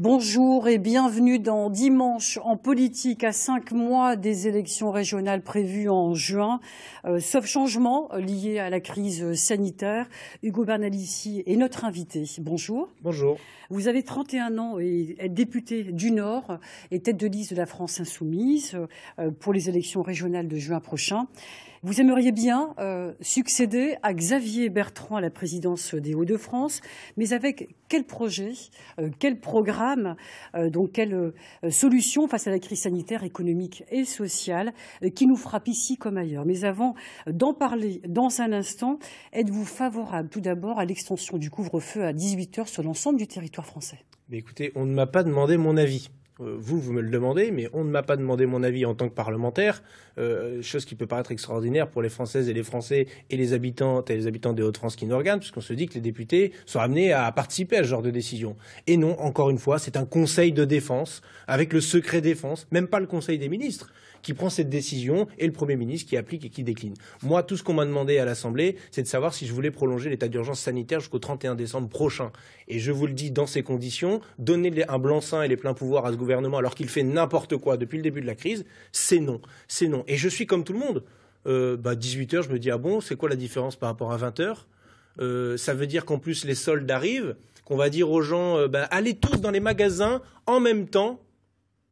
Bonjour et bienvenue dans Dimanche en politique à cinq mois des élections régionales prévues en juin. Euh, sauf changement lié à la crise sanitaire, Hugo Bernalici est notre invité. Bonjour. Bonjour. Vous avez 31 ans et êtes député du Nord et tête de liste de la France Insoumise euh, pour les élections régionales de juin prochain. Vous aimeriez bien euh, succéder à Xavier Bertrand à la présidence des Hauts-de-France, mais avec quel projet, euh, quel programme, euh, donc quelle solution face à la crise sanitaire, économique et sociale qui nous frappe ici comme ailleurs Mais avant d'en parler dans un instant, êtes-vous favorable tout d'abord à l'extension du couvre-feu à 18 heures sur l'ensemble du territoire français mais écoutez, on ne m'a pas demandé mon avis. Euh, vous, vous me le demandez, mais on ne m'a pas demandé mon avis en tant que parlementaire, euh, chose qui peut paraître extraordinaire pour les Françaises et les Français et les habitants et les habitants des Hauts-de-France qui nous regardent, puisqu'on se dit que les députés sont amenés à participer à ce genre de décision. Et non, encore une fois, c'est un conseil de défense, avec le secret défense, même pas le conseil des ministres qui prend cette décision et le Premier ministre qui applique et qui décline. Moi, tout ce qu'on m'a demandé à l'Assemblée, c'est de savoir si je voulais prolonger l'état d'urgence sanitaire jusqu'au 31 décembre prochain. Et je vous le dis, dans ces conditions, donner un blanc-seing et les pleins pouvoirs à ce gouvernement alors qu'il fait n'importe quoi depuis le début de la crise, c'est non. C'est non. Et je suis comme tout le monde. Euh, 18h, bah, je me dis, ah bon, c'est quoi la différence par rapport à 20h euh, Ça veut dire qu'en plus, les soldes arrivent, qu'on va dire aux gens, euh, bah, allez tous dans les magasins en même temps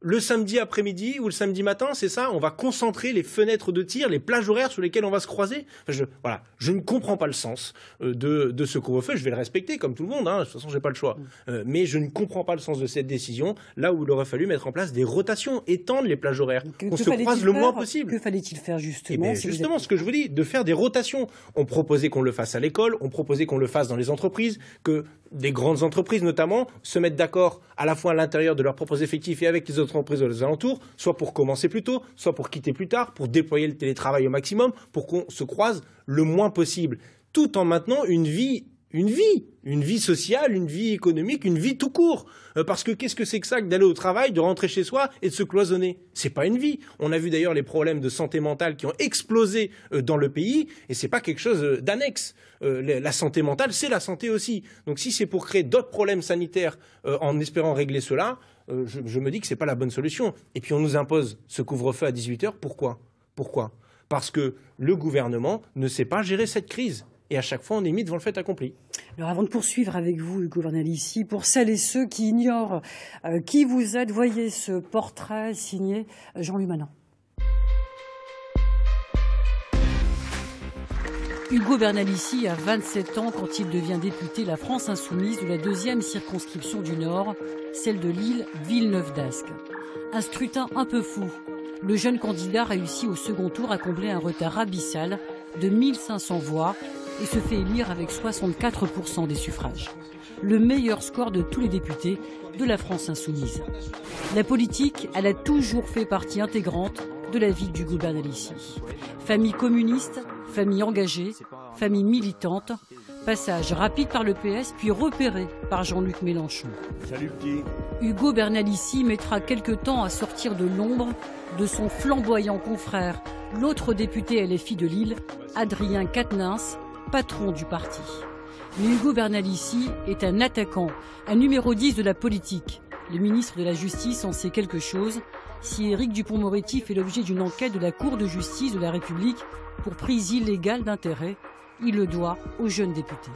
le samedi après-midi ou le samedi matin, c'est ça On va concentrer les fenêtres de tir, les plages horaires sur lesquelles on va se croiser je, Voilà, je ne comprends pas le sens euh, de, ce ce couvre-feu. Je vais le respecter comme tout le monde, hein. de toute façon, je n'ai pas le choix. Mm. Euh, mais je ne comprends pas le sens de cette décision, là où il aurait fallu mettre en place des rotations, étendre les plages horaires, qu'on se croise le moins possible. Que fallait-il faire justement eh ben, Justement, ce que je vous dis, de faire des rotations. On proposait qu'on le fasse à l'école, on proposait qu'on le fasse dans les entreprises, que des grandes entreprises notamment se mettent d'accord à la fois à l'intérieur de leurs propres effectifs et avec les autres entreprises aux alentours, soit pour commencer plus tôt, soit pour quitter plus tard, pour déployer le télétravail au maximum, pour qu'on se croise le moins possible, tout en maintenant une vie une vie, une vie sociale, une vie économique, une vie tout court. Euh, parce que qu'est-ce que c'est que ça d'aller au travail, de rentrer chez soi et de se cloisonner C'est pas une vie. On a vu d'ailleurs les problèmes de santé mentale qui ont explosé euh, dans le pays et c'est pas quelque chose euh, d'annexe. la santé mentale, c'est la santé aussi. Donc si c'est pour créer d'autres problèmes sanitaires en espérant régler cela, je, me dis que c'est pas la bonne solution. Et puis on nous impose ce couvre-feu à 18 heures. Pourquoi Pourquoi Parce que le gouvernement ne sait pas gérer cette crise. Et à chaque fois, on est mis devant le fait accompli. Alors avant de poursuivre avec vous, Hugo ici, pour celles et ceux qui ignorent euh, qui vous êtes, voyez ce portrait signé euh, Jean-Louis Manon. Hugo Bernalici a 27 ans quand il devient député de la France insoumise de la deuxième circonscription du Nord, celle de l'île Villeneuve d'Ascq. Un scrutin un peu fou. Le jeune candidat réussit au second tour à combler un retard abyssal de 1500 voix et se fait élire avec 64% des suffrages. Le meilleur score de tous les députés de la France insoumise. La politique, elle a toujours fait partie intégrante de la vie du gouverneur Famille communiste, famille engagée, famille militante, passage rapide par le PS puis repéré par Jean-Luc Mélenchon. Salut petit. Hugo Bernalici mettra quelque temps à sortir de l'ombre de son flamboyant confrère, l'autre député LFI de Lille, Adrien Quatennens, patron du parti. Mais Hugo Bernalici est un attaquant, un numéro 10 de la politique. Le ministre de la Justice en sait quelque chose. Si Éric Dupont-Moretti fait l'objet d'une enquête de la Cour de justice de la République pour prise illégale d'intérêt, il le doit aux jeunes députés.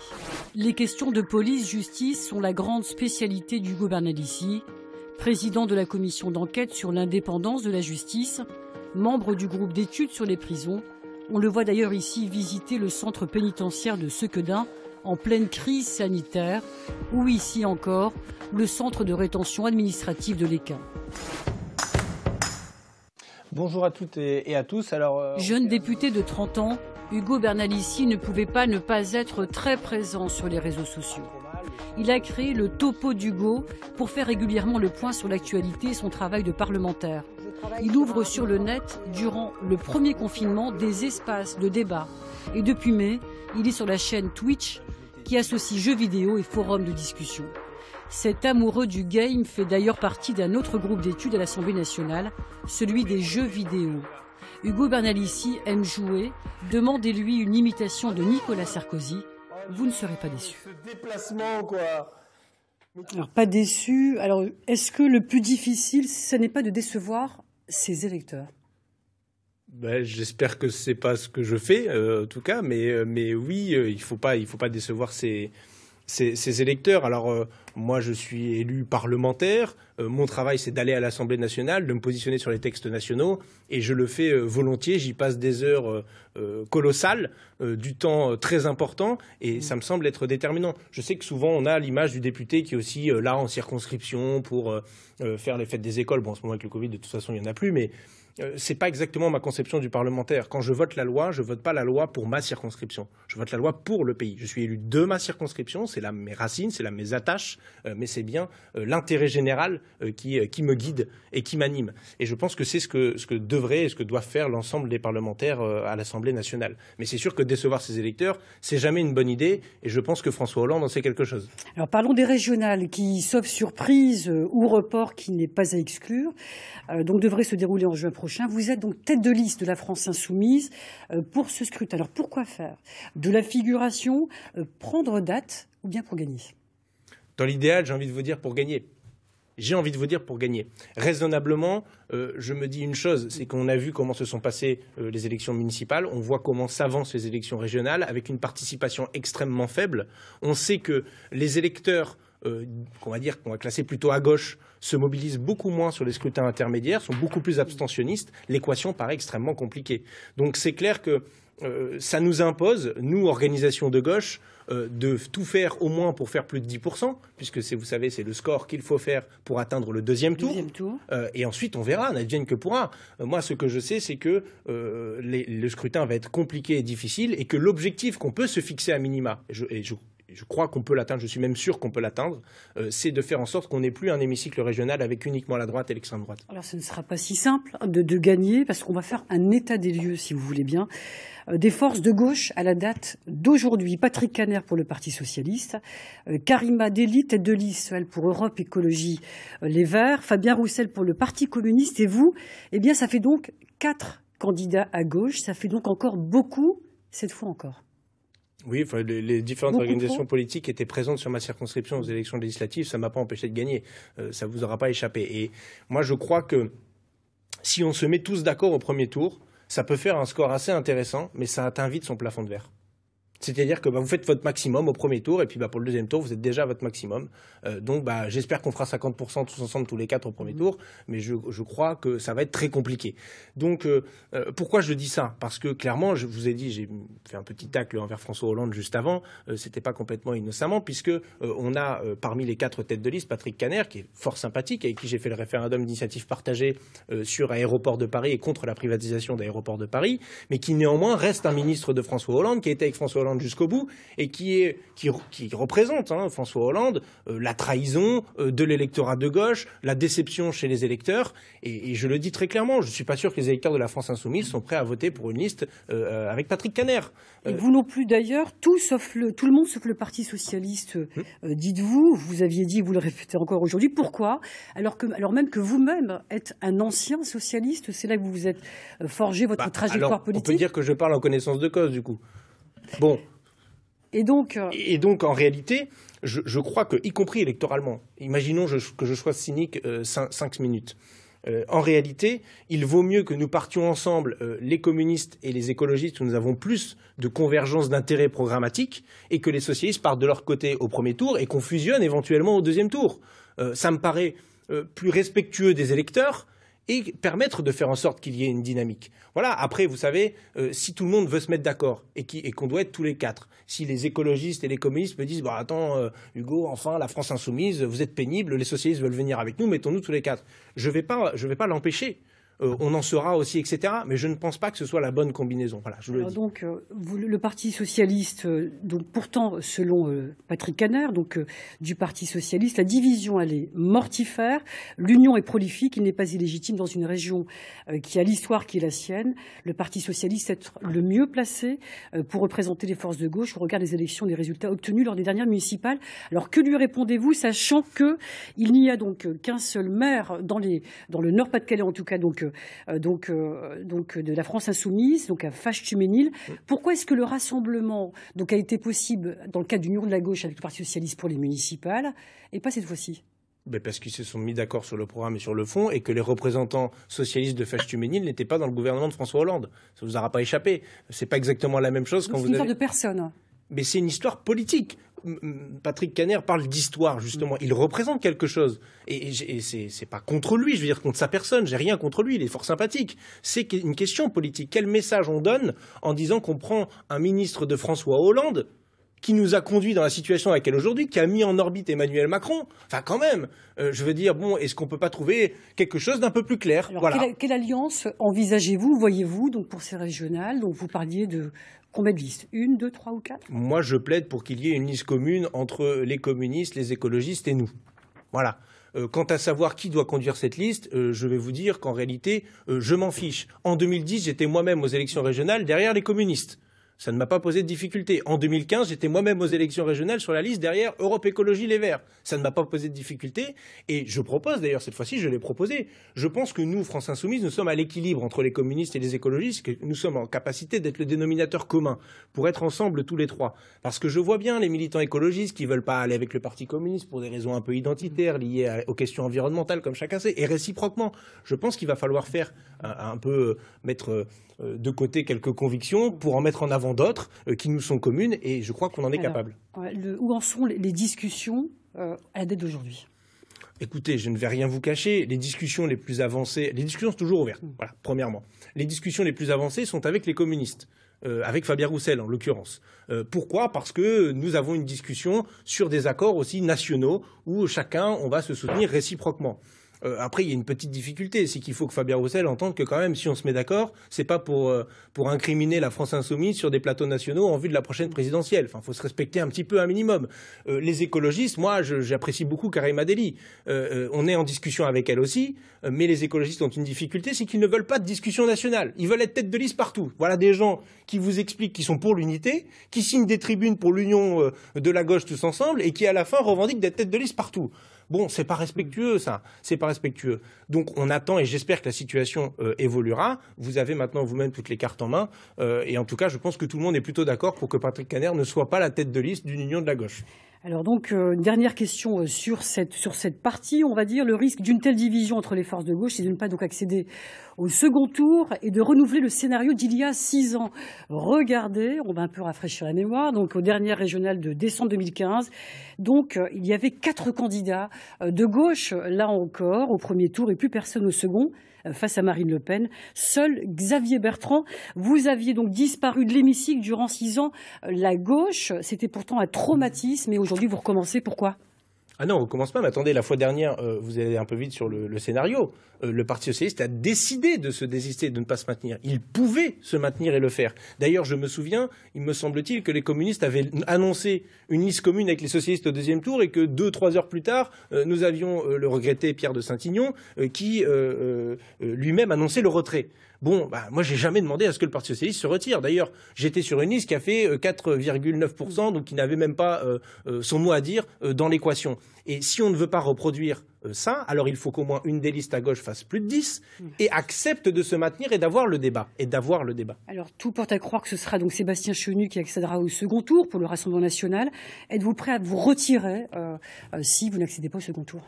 Les questions de police-justice sont la grande spécialité d'Hugo Bernalici, président de la commission d'enquête sur l'indépendance de la justice, membre du groupe d'études sur les prisons on le voit d'ailleurs ici visiter le centre pénitentiaire de Sequedin en pleine crise sanitaire, ou ici encore le centre de rétention administrative de l'Équin. Bonjour à toutes et à tous. Alors, euh, Jeune député de 30 ans, Hugo Bernalici ne pouvait pas ne pas être très présent sur les réseaux sociaux. Il a créé le Topo d'Hugo pour faire régulièrement le point sur l'actualité et son travail de parlementaire. Il ouvre sur le net, durant le premier confinement, des espaces de débat. Et depuis mai, il est sur la chaîne Twitch qui associe jeux vidéo et forums de discussion. Cet amoureux du game fait d'ailleurs partie d'un autre groupe d'études à l'Assemblée nationale, celui des jeux vidéo. Hugo Bernalici aime jouer, demandez-lui une imitation de Nicolas Sarkozy, vous ne serez pas déçu. déplacement, quoi. Alors, pas déçu. Alors, est-ce que le plus difficile, ce n'est pas de décevoir ses électeurs ben, J'espère que ce n'est pas ce que je fais, euh, en tout cas, mais, euh, mais oui, euh, il ne faut, pas, faut pas décevoir ces ces, électeurs. Alors, euh, moi, je suis élu parlementaire. Euh, mon travail, c'est d'aller à l'Assemblée nationale, de me positionner sur les textes nationaux. Et je le fais euh, volontiers. J'y passe des heures colossales, du temps très important. Et mm. ça me semble être déterminant. Je sais que souvent, on a l'image du député qui est aussi là en circonscription pour faire les fêtes des écoles. Bon, en ce moment, avec le Covid, de toute façon, il n'y en a plus. Mais n'est euh, pas exactement ma conception du parlementaire. Quand je vote la loi, je vote pas la loi pour ma circonscription. Je vote la loi pour le pays. Je suis élu de ma circonscription, c'est là mes racines, c'est là mes attaches, euh, mais c'est bien euh, l'intérêt général qui, qui me guide et qui m'anime. Et je pense que c'est ce que, ce que devrait et ce que doivent faire l'ensemble des parlementaires à l'Assemblée nationale. Mais c'est sûr que décevoir ses électeurs, c'est jamais une bonne idée, et je pense que François Hollande en sait quelque chose. Alors parlons des régionales qui, sauf surprise ou report qui n'est pas à exclure, donc devraient se dérouler en juin prochain vous êtes donc tête de liste de la France insoumise euh, pour ce scrutin. Alors pourquoi faire De la figuration, euh, prendre date ou bien pour gagner Dans l'idéal, j'ai envie de vous dire pour gagner j'ai envie de vous dire, pour gagner. Raisonnablement, euh, je me dis une chose, c'est qu'on a vu comment se sont passées les élections municipales, on voit comment s'avancent les élections régionales avec une participation extrêmement faible. On sait que les électeurs euh, qu'on va dire qu'on va classer plutôt à gauche, se mobilisent beaucoup moins sur les scrutins intermédiaires, sont beaucoup plus abstentionnistes, l'équation paraît extrêmement compliquée. Donc c'est clair que euh, ça nous impose, nous, organisations de gauche, euh, de tout faire au moins pour faire plus de 10%, puisque vous savez, c'est le score qu'il faut faire pour atteindre le deuxième tour. et ensuite, on verra, n'advienne que pourra. moi, ce que je sais, c'est que le scrutin va être compliqué et difficile, et que l'objectif qu'on peut se fixer à minima, je je crois qu'on peut l'atteindre, je suis même sûr qu'on peut l'atteindre, euh, c'est de faire en sorte qu'on n'ait plus un hémicycle régional avec uniquement la droite et l'extrême droite. Alors ce ne sera pas si simple de, gagner, parce qu'on va faire un état des lieux, si vous voulez bien, euh, des forces de gauche à la date d'aujourd'hui. Patrick Caner pour le Parti Socialiste, euh, Karima Deli, tête de pour Europe Écologie Les Verts, Fabien Roussel pour le Parti Communiste, et vous, eh bien ça fait donc quatre candidats à gauche, ça fait donc encore beaucoup, cette fois encore. Oui, les, différentes organisations politiques étaient présentes sur ma circonscription aux élections législatives, ça ne m'a pas empêché de gagner, euh, ça ne vous aura pas échappé. Et moi, je crois que si on se met tous d'accord au premier tour, ça peut faire un score assez intéressant, mais ça atteint vite son plafond de verre. C'est-à-dire que bah, vous faites votre maximum au premier tour, et puis bah, pour le deuxième tour, vous êtes déjà à votre maximum. Euh, donc bah, j'espère qu'on fera 50% tous ensemble, tous les quatre au premier mmh. tour, mais je, je crois que ça va être très compliqué. Donc euh, euh, pourquoi je dis ça Parce que clairement, je vous ai dit, j'ai fait un petit tacle envers François Hollande juste avant, euh, c'était pas complètement innocemment, puisque on a parmi les quatre têtes de liste Patrick Caner, qui est fort sympathique, avec qui j'ai fait le référendum d'initiative partagée sur Aéroport de Paris et contre la privatisation d'Aéroport de Paris, mais qui néanmoins reste un ministre de François Hollande, qui était avec François Hollande jusqu'au bout, et qui, représente, hein, François Hollande, euh, la trahison euh, de l'électorat de gauche, la déception chez les électeurs. Et, je le dis très clairement, je ne suis pas sûr que les électeurs de la France insoumise sont prêts à voter pour une liste euh, avec Patrick Caner. vous non plus d'ailleurs, tout, sauf le, tout le monde sauf le Parti socialiste, hum. dites-vous, vous aviez dit, vous le répétez encore aujourd'hui, pourquoi alors, même que vous-même êtes un ancien socialiste, c'est là que vous vous êtes forgé votre bah, trajectoire politique. On peut dire que je parle en connaissance de cause, du coup. Bon. Euh, et donc, en réalité, je, crois que, y compris électoralement, imaginons que je sois cynique euh, cinq, minutes. Euh, en réalité, il vaut mieux que nous partions ensemble, les communistes et les écologistes, où nous avons plus de convergence d'intérêts programmatiques, et que les socialistes partent de leur côté au premier tour et qu'on fusionne éventuellement au deuxième tour. ça me paraît plus respectueux des électeurs et permettre de faire en sorte qu'il y ait une dynamique. Voilà, après, vous savez, euh, si tout le monde veut se mettre d'accord et qu'on doit être tous les quatre, si les écologistes et les communistes me disent, bah, attends, euh, Hugo, enfin, la France insoumise, vous êtes pénible, les socialistes veulent venir avec nous, mettons-nous tous les quatre. Je ne vais pas l'empêcher. Euh, on en sera aussi, etc. Mais je ne pense pas que ce soit la bonne combinaison. Voilà, je le dis. Donc, euh, le Parti socialiste, euh, donc pourtant, selon Patrick Canner, donc du Parti socialiste, la division elle est mortifère. L'union est prolifique. Il n'est pas illégitime dans une région qui a l'histoire qui est la sienne. Le Parti socialiste est le mieux placé pour représenter les forces de gauche au regard des élections, des résultats obtenus lors des dernières municipales. Alors que lui répondez-vous, sachant que il n'y a donc qu'un seul maire dans, les, dans le Nord-Pas-de-Calais, en tout cas, donc euh, donc, euh, euh, de la France insoumise, donc à Fashtuménil tuménil Pourquoi est-ce que le rassemblement donc, a été possible dans le cadre du de la gauche avec le Parti socialiste pour les municipales et pas cette fois-ci ben, parce qu'ils se sont mis d'accord sur le programme et sur le fond, et que les représentants socialistes de Fashtuménil n'étaient pas dans le gouvernement de François Hollande. Ça ne vous aura pas échappé. n'est pas exactement la même chose quand vous. C'est une histoire de personne. Mais c'est une histoire politique. Patrick Caner parle d'histoire, justement. Mm. Il représente quelque chose. Et, ce n'est pas contre lui, je veux dire, contre sa personne. J'ai rien contre lui, il est fort sympathique. C'est une question politique. Quel message on donne en disant qu'on prend un ministre de François Hollande qui nous a conduit dans la situation à laquelle aujourd'hui, qui a mis en orbite Emmanuel Macron. Enfin, quand même, euh, je veux dire, bon, est-ce qu'on ne peut pas trouver quelque chose d'un peu plus clair quelle, quelle, alliance envisagez-vous, voyez-vous, donc pour ces régionales Donc, vous parliez de, Combien de listes Une, deux, trois ou quatre Moi, je plaide pour qu'il y ait une liste commune entre les communistes, les écologistes et nous. Voilà. Euh, quant à savoir qui doit conduire cette liste, euh, je vais vous dire qu'en réalité, euh, je m'en fiche. En 2010, j'étais moi-même aux élections régionales derrière les communistes ça ne m'a pas posé de difficulté. En 2015, j'étais moi-même aux élections régionales sur la liste derrière Europe Écologie Les Verts. Ça ne m'a pas posé de difficulté. Et je propose, d'ailleurs, cette fois-ci, je l'ai proposé. Je pense que nous, France Insoumise, nous sommes à l'équilibre entre les communistes et les écologistes, que nous sommes en capacité d'être le dénominateur commun, pour être ensemble tous les trois. Parce que je vois bien les militants écologistes qui ne veulent pas aller avec le Parti communiste pour des raisons un peu identitaires liées aux questions environnementales, comme chacun sait. Et réciproquement, je pense qu'il va falloir faire un peu euh, mettre euh, de côté quelques convictions pour en mettre en avant d'autres euh, qui nous sont communes et je crois qu'on en est capable. où en sont les discussions euh, à la date d'aujourd'hui Écoutez, je ne vais rien vous cacher. Les discussions les plus avancées, les discussions sont toujours ouvertes. Mm. Voilà, premièrement. Les discussions les plus avancées sont avec les communistes. Euh, avec Fabien Roussel en l'occurrence. pourquoi Parce que nous avons une discussion sur des accords aussi nationaux où chacun, on va se soutenir réciproquement. Euh, après, il y a une petite difficulté, c'est qu'il faut que Fabien Roussel entende que quand même, si on se met d'accord, c'est pas pour, euh, pour incriminer la France insoumise sur des plateaux nationaux en vue de la prochaine présidentielle. Enfin, faut se respecter un petit peu, un minimum. Euh, les écologistes, moi, j'apprécie beaucoup Karim Adeli. on est en discussion avec elle aussi, mais les écologistes ont une difficulté, c'est qu'ils ne veulent pas de discussion nationale. Ils veulent être tête de liste partout. Voilà des gens qui vous expliquent qu'ils sont pour l'unité, qui signent des tribunes pour l'union de la gauche tous ensemble et qui à la fin revendiquent d'être têtes de liste partout. Bon, c'est pas respectueux ça, c'est pas respectueux. Donc on attend et j'espère que la situation euh, évoluera. Vous avez maintenant vous-même toutes les cartes en main euh, et en tout cas, je pense que tout le monde est plutôt d'accord pour que Patrick Caner ne soit pas la tête de liste d'une union de la gauche. Alors donc, euh, une dernière question euh, sur cette, sur cette partie, on va dire, le risque d'une telle division entre les forces de gauche, c'est de ne pas donc accéder au second tour et de renouveler le scénario d'il y a six ans. Regardez, on va un peu rafraîchir la mémoire, donc aux dernières régionales de décembre 2015, donc euh, il y avait quatre candidats de gauche, là encore, au premier tour et plus personne au second. Euh, face à Marine Le Pen. Seul Xavier Bertrand, vous aviez donc disparu de l'hémicycle durant six ans. Euh, la gauche, c'était pourtant un traumatisme et aujourd'hui vous recommencez. Pourquoi ah non, on commence pas, mais attendez, la fois dernière, euh, vous allez un peu vite sur le, scénario. Euh, le Parti socialiste a décidé de se désister, de ne pas se maintenir. Il pouvait se maintenir et le faire. D'ailleurs, je me souviens, il me semble-t-il, que les communistes avaient annoncé une liste commune avec les socialistes au deuxième tour et que deux, trois heures plus tard, euh, nous avions le regretté Pierre de Saint-Ignon qui lui-même annonçait le retrait. Bon, bah, moi, j'ai jamais demandé à ce que le Parti socialiste se retire. D'ailleurs, j'étais sur une liste qui a fait 4,9%, euh, donc qui n'avait même pas euh, euh, son mot à dire dans l'équation. Et si on ne veut pas reproduire ça, alors il faut qu'au moins une des listes à gauche fasse plus de 10 et accepte de se maintenir et d'avoir le débat. Et d'avoir le débat. Alors tout porte à croire que ce sera donc Sébastien Chenu qui accédera au second tour pour le Rassemblement national. Êtes-vous prêt à vous retirer si vous n'accédez pas au second tour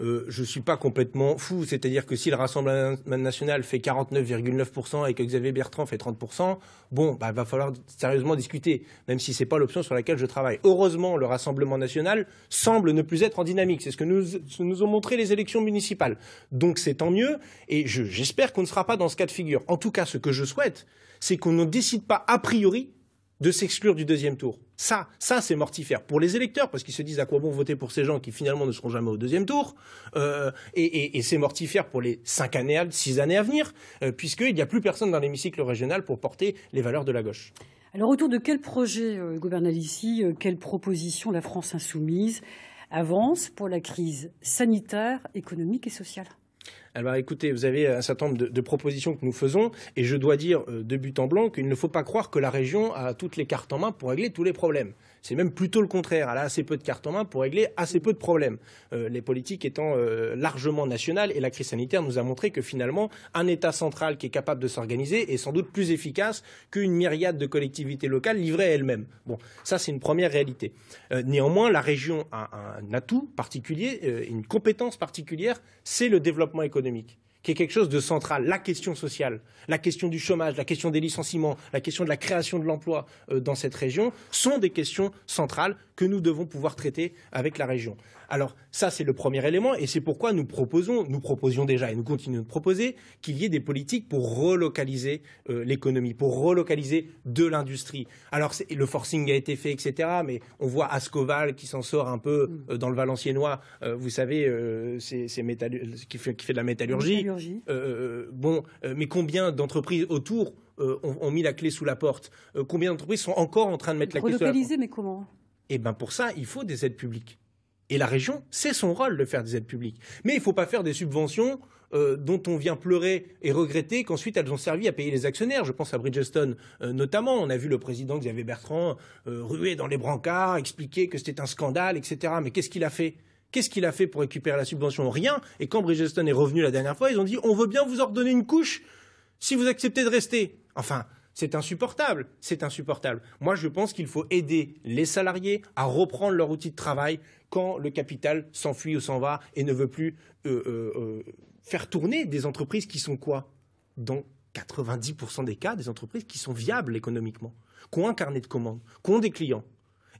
euh, je ne suis pas complètement fou. C'est-à-dire que si le Rassemblement national fait 49,9% et que Xavier Bertrand fait 30%, bon, il bah, va falloir sérieusement discuter, même si ce n'est pas l'option sur laquelle je travaille. Heureusement, le Rassemblement national semble ne plus être en dynamique. C'est ce que nous, nous ont montré les élections municipales. Donc c'est tant mieux, et j'espère qu'on ne sera pas dans ce cas de figure. En tout cas, ce que je souhaite, c'est qu'on ne décide pas a priori de s'exclure du deuxième tour. Ça, ça c'est mortifère pour les électeurs parce qu'ils se disent à quoi bon voter pour ces gens qui finalement ne seront jamais au deuxième tour. Euh, et, c'est mortifère pour les cinq années, six années à venir, euh, puisqu'il n'y a plus personne dans l'hémicycle régional pour porter les valeurs de la gauche. Alors autour de quel projet euh, ici, euh, quelle proposition la France insoumise avance pour la crise sanitaire, économique et sociale alors eh ben, écoutez, vous avez un certain nombre de, de propositions que nous faisons, et je dois dire euh, de but en blanc qu'il ne faut pas croire que la région a toutes les cartes en main pour régler tous les problèmes. C'est même plutôt le contraire. Elle a assez peu de cartes en main pour régler assez peu de problèmes. Euh, les politiques étant euh, largement nationales et la crise sanitaire nous a montré que finalement, un État central qui est capable de s'organiser est sans doute plus efficace qu'une myriade de collectivités locales livrées à elles-mêmes. Bon, ça c'est une première réalité. Euh, néanmoins, la région a un atout particulier, une compétence particulière, c'est le développement économique qui est quelque chose de central. La question sociale, la question du chômage, la question des licenciements, la question de la création de l'emploi euh, dans cette région sont des questions centrales que nous devons pouvoir traiter avec la région. Alors ça, c'est le premier élément, et c'est pourquoi nous proposons, nous proposions déjà, et nous continuons de proposer, qu'il y ait des politiques pour relocaliser euh, l'économie, pour relocaliser de l'industrie. Alors le forcing a été fait, etc., mais on voit Ascoval qui s'en sort un peu mm. euh, dans le Valenciennois, euh, vous savez, c'est, qui, fait, de la métallurgie. bon, mais combien d'entreprises autour ont, mis la clé sous la porte Combien d'entreprises sont encore en train de mettre la clé sous la porte mais comment et eh bien pour ça, il faut des aides publiques. Et la région, c'est son rôle de faire des aides publiques. Mais il ne faut pas faire des subventions euh, dont on vient pleurer et regretter qu'ensuite elles ont servi à payer les actionnaires. Je pense à Bridgestone euh, notamment. On a vu le président Xavier Bertrand euh, ruer dans les brancards, expliquer que c'était un scandale, etc. Mais qu'est-ce qu'il a fait Qu'est-ce qu'il a fait pour récupérer la subvention Rien. Et quand Bridgestone est revenu la dernière fois, ils ont dit on veut bien vous ordonner une couche si vous acceptez de rester. Enfin, c'est insupportable, c'est insupportable. Moi, je pense qu'il faut aider les salariés à reprendre leur outil de travail quand le capital s'enfuit ou s'en va et ne veut plus euh, euh, euh, faire tourner des entreprises qui sont quoi Dans 90% des cas, des entreprises qui sont viables économiquement, qui ont un carnet de commandes, qui ont des clients.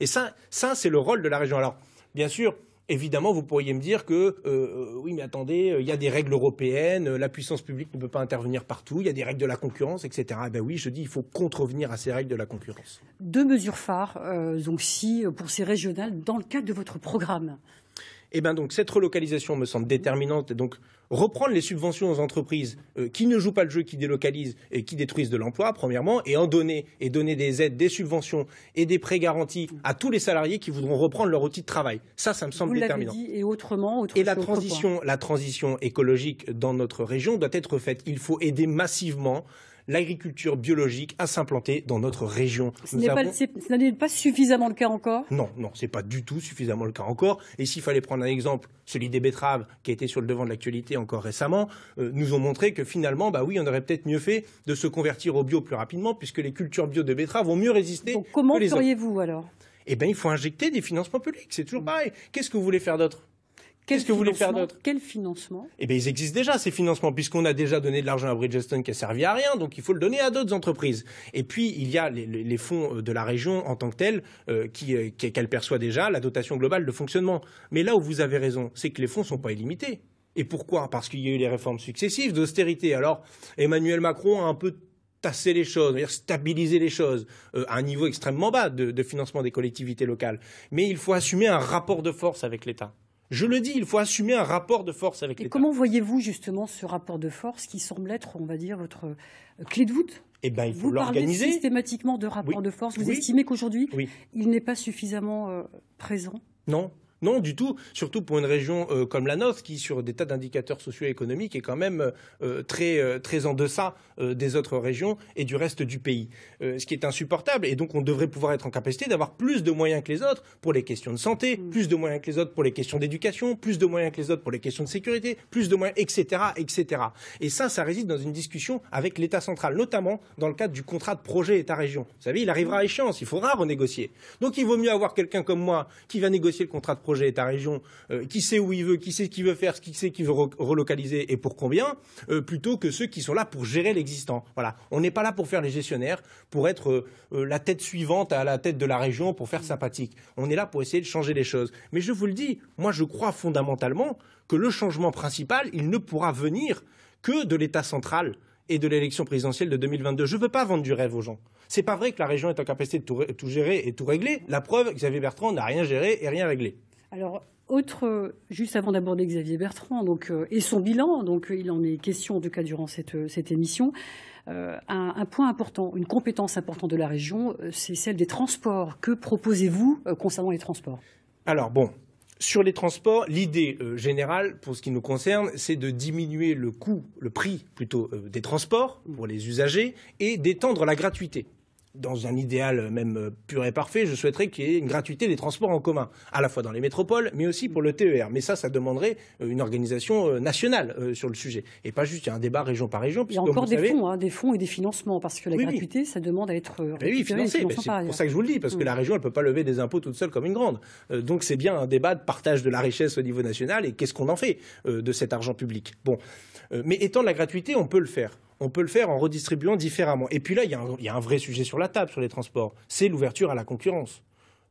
Et ça, ça c'est le rôle de la région. Alors, bien sûr, Évidemment, vous pourriez me dire que euh, euh, oui, mais attendez, euh, il y a des règles européennes, la puissance publique ne peut pas intervenir partout, il y a des règles de la concurrence, etc. Eh ben oui, je dis, il faut contrevenir à ces règles de la concurrence. Deux mesures phares, euh, donc si pour ces régionales, dans le cadre de votre programme, et eh bien donc cette relocalisation me semble déterminante. donc reprendre les subventions aux entreprises euh, qui ne jouent pas le jeu, qui délocalisent et qui détruisent de l'emploi, premièrement, et en donner, et donner des aides, des subventions et des prêts garantis à tous les salariés qui voudront reprendre leur outil de travail. Ça, ça me semble déterminant. et autrement, transition, la transition écologique dans notre région doit être faite. Il faut aider massivement l'agriculture biologique à s'implanter dans notre région. Ce n'est pas, suffisamment le cas encore Non, non, ce n'est pas du tout suffisamment le cas encore. Et s'il fallait prendre un exemple, celui des betteraves, qui a été sur le devant de l'actualité encore récemment, euh, nous ont montré que finalement, bah oui, on aurait peut-être mieux fait de se convertir au bio plus rapidement, puisque les cultures bio de betteraves vont mieux résister. Donc comment feriez-vous alors eh bien, il faut injecter des financements publics. C'est toujours mmh. pareil. Qu'est-ce que vous voulez faire d'autre Qu'est-ce que vous voulez faire d'autre Quel financement Eh bien, ils existent déjà, ces financements, puisqu'on a déjà donné de l'argent à Bridgestone qui a servi à rien, donc il faut le donner à d'autres entreprises. Et puis, il y a les, fonds euh, de la région en tant que telle, euh, euh, qu'elle perçoit déjà, la dotation globale de fonctionnement. Mais là où vous avez raison, c'est que les fonds ne sont pas illimités. Et pourquoi Parce qu'il y a eu les réformes successives d'austérité. Alors, Emmanuel Macron a un peu tassé les choses, stabilisé les choses à un niveau extrêmement bas de financement des collectivités locales. Mais il faut assumer un rapport de force avec l'État. Je le dis, il faut assumer un rapport de force avec l'État. Et comment voyez-vous justement ce rapport de force qui semble être, on va dire, votre euh, clé de voûte eh bien, il faut Vous parlez systématiquement de rapport de force. Vous estimez qu'aujourd'hui, il n'est pas suffisamment euh, présent Non, non, du tout. Surtout pour une région euh, comme la nôtre, qui, sur des tas d'indicateurs et économiques est quand même euh, euh, très, en deçà des autres régions et du reste du pays. ce qui est insupportable. Et donc, on devrait pouvoir être en capacité d'avoir plus de moyens que les autres pour les questions de santé, mm. plus de moyens que les autres pour les questions d'éducation, plus de moyens que les autres pour les questions de sécurité, plus de moyens, etc., etc. Et ça, ça réside dans une discussion avec l'État central, notamment dans le cadre du contrat de projet État-région. Vous savez, il arrivera à échéance, il faudra renégocier. Donc, il vaut mieux avoir quelqu'un comme moi qui va négocier le contrat de projet ta région euh, qui sait où il veut, qui sait ce qu'il veut faire, ce qui sait qu'il veut relocaliser et pour combien, euh, plutôt que ceux qui sont là pour gérer l'existant. Voilà. On n'est pas là pour faire les gestionnaires, pour être euh, la tête suivante à la tête de la région, pour faire sympathique. On est là pour essayer de changer les choses. Mais je vous le dis, moi je crois fondamentalement que le changement principal, il ne pourra venir que de l'État central et de l'élection présidentielle de 2022. Je ne veux pas vendre du rêve aux gens. C'est pas vrai que la région est en capacité de tout, tout gérer et tout régler. La preuve, Xavier Bertrand n'a rien géré et rien réglé. Alors, autre, juste avant d'aborder Xavier Bertrand donc, euh, et son bilan, donc euh, il en est question en tout cas durant cette, euh, émission, un, point important, une compétence importante de la région, c'est celle des transports. Que proposez-vous concernant les transports Alors bon, sur les transports, l'idée générale, pour ce qui nous concerne, c'est de diminuer le coût, le prix plutôt des transports pour les usagers et d'étendre la gratuité dans un idéal même euh, pur et parfait, je souhaiterais qu'il y ait une gratuité des transports en commun, à la fois dans les métropoles, mais aussi pour le TER. Mais ça, ça demanderait euh, une organisation euh, nationale sur le sujet, et pas juste un débat région par région. Il y a encore des fonds, hein, des fonds et des financements, parce que la gratuité, ça demande à être ben oui, ben c'est pour ça que je vous le dis, parce que mm. la région, elle ne peut pas lever des impôts toute seule comme une grande. donc c'est bien un débat de partage de la richesse au niveau national, et qu'est-ce qu'on en fait de cet argent public Bon, mais étant de la gratuité, on peut le faire on peut le faire en redistribuant différemment. Et puis là, il y, a un vrai sujet sur la table sur les transports, c'est l'ouverture à la concurrence.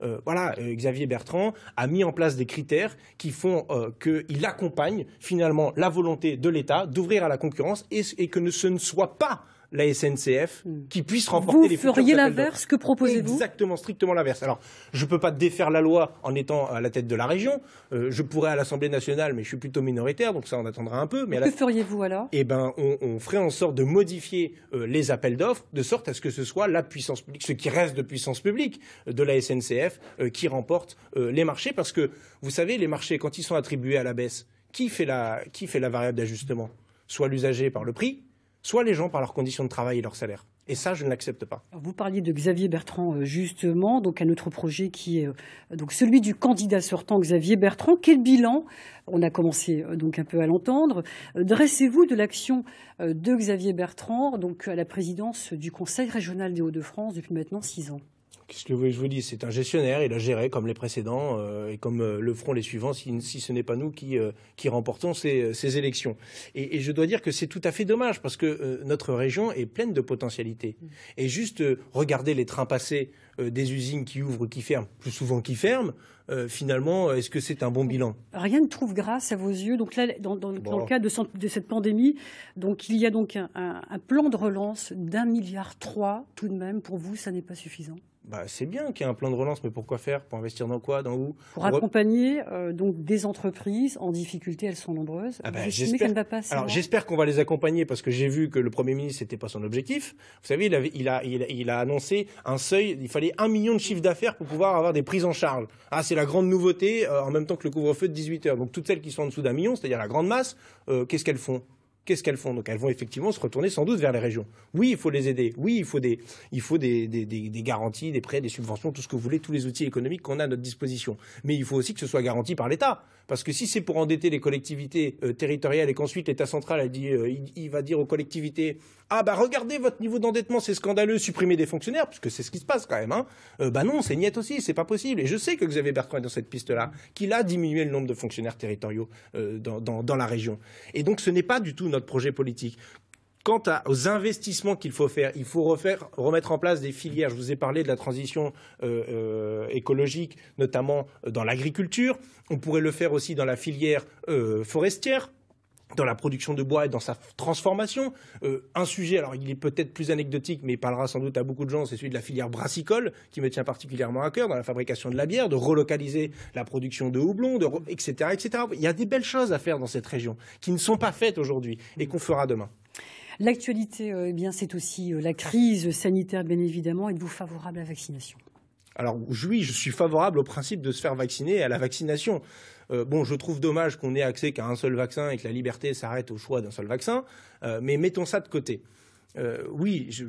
Euh, voilà, euh, Xavier Bertrand a mis en place des critères qui font euh, qu'il accompagne finalement la volonté de l'État d'ouvrir à la concurrence et, que ce ne soit pas la SNCF hmm. qui puisse remporter Vous les futurs feriez l'inverse que proposez-vous Exactement, strictement l'inverse. Alors, je ne peux pas défaire la loi en étant à la tête de la région. Euh, je pourrais à l'Assemblée nationale, mais je suis plutôt minoritaire, donc ça, on attendra un peu. que feriez-vous alors Eh bien, on, ferait en sorte de modifier euh, les appels d'offres de sorte à ce que ce soit la puissance publique, ce qui reste de puissance publique euh, de la SNCF qui remporte les marchés. Parce que, vous savez, les marchés, quand ils sont attribués à la baisse, qui fait la, qui fait la variable d'ajustement Soit l'usager par le prix, soit les gens par leurs conditions de travail et leur salaire. Et ça, je ne l'accepte pas. Vous parliez de Xavier Bertrand, euh, justement, donc un autre projet qui est euh, donc celui du candidat sortant Xavier Bertrand. Quel bilan, on a commencé euh, donc un peu à l'entendre, dressez-vous de l'action de Xavier Bertrand, donc à la présidence du Conseil régional des Hauts-de-France depuis maintenant six ans Qu'est-ce que je vous dis C'est un gestionnaire, il a géré comme les précédents euh, et comme euh, le feront les suivants si, ce n'est pas nous qui, euh, remportons ces, élections. Et, je dois dire que c'est tout à fait dommage parce que notre région est pleine de potentialités. Mmh. Et juste regarder les trains passés des usines qui ouvrent, qui ferment, plus souvent qui ferment, finalement, est-ce que c'est un bon bilan Rien ne trouve grâce à vos yeux. Donc là, dans, le cas de, cette pandémie, donc il y a donc un, un plan de relance d'un milliard trois tout de même. Pour vous, ça n'est pas suffisant bah, c'est bien qu'il y ait un plan de relance, mais pour quoi faire Pour investir dans quoi Dans où Pour accompagner euh, donc des entreprises en difficulté, elles sont nombreuses. Ah bah, j'espère Alors j'espère qu'on va les accompagner parce que j'ai vu que le Premier ministre, n'était pas son objectif. Vous savez, il, a, annoncé un seuil, il fallait un million de chiffres d'affaires pour pouvoir avoir des prises en charge. Ah, c'est la grande nouveauté euh, en même temps que le couvre-feu de 18 heures. Donc toutes celles qui sont en dessous d'un million, c'est-à-dire la grande masse, euh, qu'est-ce qu'elles font qu'est-ce qu'elles font Donc elles vont effectivement se retourner sans doute vers les régions. Oui, il faut les aider. Oui, il faut des, garanties, des prêts, des subventions, tout ce que vous voulez, tous les outils économiques qu'on a à notre disposition. Mais il faut aussi que ce soit garanti par l'État. Parce que si c'est pour endetter les collectivités euh, territoriales et qu'ensuite l'État central euh, il, va dire aux collectivités Ah, bah regardez votre niveau d'endettement, c'est scandaleux, supprimez des fonctionnaires, puisque c'est ce qui se passe quand même. Hein. Euh, bah non, c'est niette aussi, c'est pas possible. Et je sais que Xavier Bertrand est dans cette piste-là, qu'il a diminué le nombre de fonctionnaires territoriaux dans, dans la région. Et donc ce n'est pas du tout notre projet politique. Quant aux investissements qu'il faut faire, il faut refaire, remettre en place des filières. Je vous ai parlé de la transition euh, euh, écologique, notamment euh, dans l'agriculture. On pourrait le faire aussi dans la filière forestière dans la production de bois et dans sa transformation. Euh, un sujet, alors il est peut-être plus anecdotique, mais il parlera sans doute à beaucoup de gens, c'est celui de la filière brassicole, qui me tient particulièrement à cœur dans la fabrication de la bière, de relocaliser la production de houblon, de etc., etc. Il y a des belles choses à faire dans cette région qui ne sont pas faites aujourd'hui et qu'on fera demain. L'actualité, euh, eh bien, c'est aussi euh, la crise sanitaire, bien évidemment. Êtes-vous favorable à la vaccination alors oui, je suis favorable au principe de se faire vacciner et à la vaccination. Euh, bon, je trouve dommage qu'on ait accès qu'à un seul vaccin et que la liberté s'arrête au choix d'un seul vaccin, euh, mais mettons ça de côté. Euh, oui, je,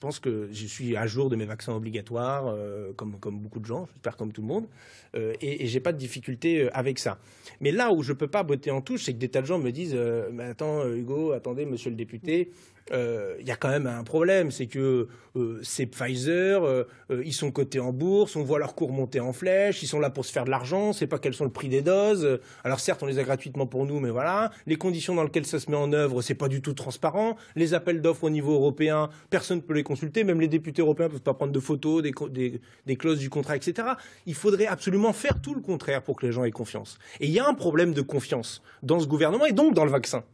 pense que je suis à jour de mes vaccins obligatoires, comme, beaucoup de gens, j'espère comme tout le monde, et, je n'ai pas de difficulté avec ça. Mais là où je peux pas botter en touche, c'est que des tas de gens me disent mais Attends, Hugo, attendez, monsieur le député, euh, il y a quand même un problème, c'est que euh, c'est Pfizer, euh, euh, ils sont cotés en bourse, on voit leurs cours monter en flèche, ils sont là pour se faire de l'argent, c'est ne sait pas quels sont le prix des doses. Alors certes, on les a gratuitement pour nous, mais voilà. Les conditions dans lesquelles ça se met en œuvre, c'est pas du tout transparent. Les appels d'offres au niveau européen, personne ne peut les consulter, même les députés européens ne peuvent pas prendre de photos des, des, des, clauses du contrat, etc. Il faudrait absolument faire tout le contraire pour que les gens aient confiance. Et il y a un problème de confiance dans ce gouvernement et donc dans le vaccin.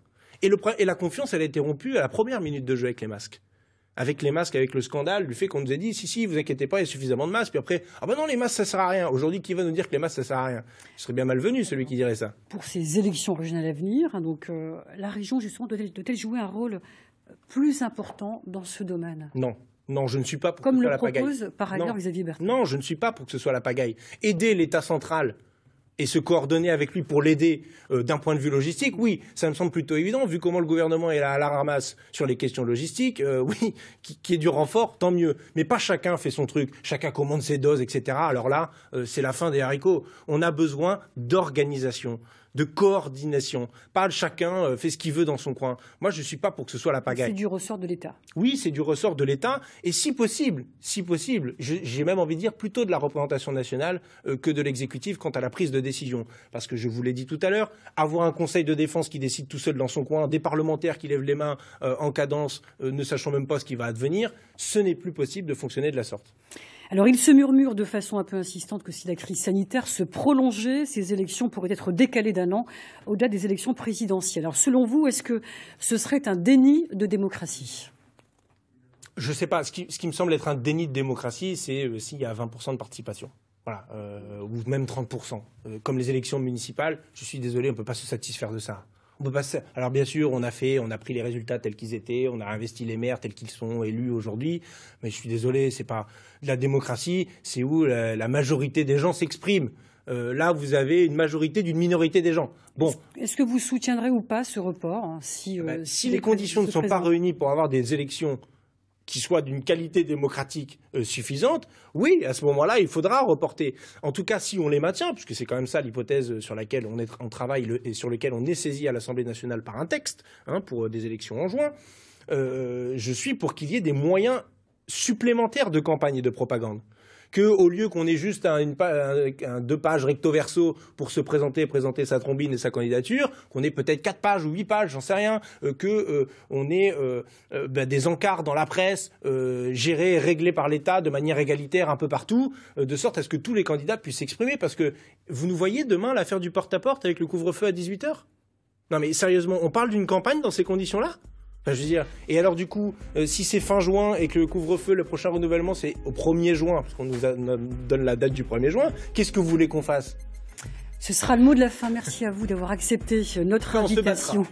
Et, la confiance, elle a été rompue à la première minute de jeu avec les masques avec les masques, avec le scandale, du fait qu'on nous a dit si si, vous inquiétez pas, il y a suffisamment de masques. Puis après, ah ben non, les masques ça sert à rien. Aujourd'hui, qui va nous dire que les masques ça sert à rien Ce serait bien malvenu celui qui dirait ça. Pour ces élections régionales à venir, hein, donc euh, la région justement doit-elle jouer un rôle plus important dans ce domaine Non. Non, je ne suis pas pour le propose par ailleurs Xavier Bertrand. Non, je ne suis pas pour que ce soit la pagaille. Aider l'État central et se coordonner avec lui pour l'aider euh, d'un point de vue logistique, oui, ça me semble plutôt évident, vu comment le gouvernement est à la ramasse sur les questions logistiques, euh, oui, qui, qui, est du renfort, tant mieux. Mais pas chacun fait son truc, chacun commande ses doses, etc. Alors là, euh, c'est la fin des haricots. On a besoin d'organisation de coordination. Pas chacun euh, fait ce qu'il veut dans son coin. Moi, je ne suis pas pour que ce soit la pagaille. C'est du ressort de l'État. Oui, c'est du ressort de l'État. Et si possible, si possible, j'ai même envie de dire plutôt de la représentation nationale euh, que de l'exécutif quant à la prise de décision. Parce que je vous l'ai dit tout à l'heure, avoir un conseil de défense qui décide tout seul dans son coin, des parlementaires qui lèvent les mains euh, en cadence, ne sachant même pas ce qui va advenir, ce n'est plus possible de fonctionner de la sorte. Alors il se murmure de façon un peu insistante que si la crise sanitaire se prolongeait, ces élections pourraient être décalées d'un an au-delà des élections présidentielles. Alors selon vous, est-ce que ce serait un déni de démocratie Je ne sais pas. Ce qui, me semble être un déni de démocratie, c'est euh, s'il y a 20% de participation. Voilà, euh, ou même 30%. Euh, comme les élections municipales, je suis désolé, on ne peut pas se satisfaire de ça. Alors bien sûr, on a fait, on a pris les résultats tels qu'ils étaient, on a investi les maires tels qu'ils sont élus aujourd'hui, mais je suis désolé, c'est pas de la démocratie, c'est où la, majorité des gens s'expriment. Euh, là, vous avez une majorité d'une minorité des gens. Bon. Est-ce que vous soutiendrez ou pas ce report hein, ah ben, euh, si, les, conditions ne sont pas réunies pour avoir des élections qui soit d'une qualité démocratique euh, suffisante, oui, à ce moment-là, il faudra reporter. En tout cas, si on les maintient, puisque c'est quand même ça l'hypothèse sur laquelle on, est, travaille et sur laquelle on est saisi à l'Assemblée nationale par un texte hein, pour euh, des élections en juin, euh, je suis pour qu'il y ait des moyens supplémentaires de campagne et de propagande qu'au lieu qu'on ait juste un, deux pages recto verso pour se présenter, présenter sa trombine et sa candidature, qu'on ait peut-être quatre pages ou huit pages, j'en sais rien, euh, qu'on euh, ait euh, bah, des encarts dans la presse gérés, réglés par l'État de manière égalitaire un peu partout, de sorte à ce que tous les candidats puissent s'exprimer, parce que vous nous voyez demain l'affaire du porte à -porte avec le couvre-feu à 18h Non mais sérieusement, on parle d'une campagne dans ces conditions-là je veux dire, et alors du coup, euh, si c'est fin juin et que le couvre-feu, le prochain renouvellement, c'est au 1er juin, parce qu'on nous, donne la date du 1er juin, qu'est-ce que vous voulez qu'on fasse ce sera le mot de la fin. Merci à vous d'avoir accepté euh, notre invitation.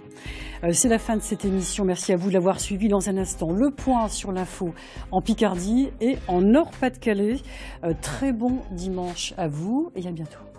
Euh, c'est la fin de cette émission. Merci à vous de l'avoir suivi. Dans un instant, le point sur l'info en Picardie et en Nord-Pas-de-Calais. Très bon dimanche à vous et à bientôt.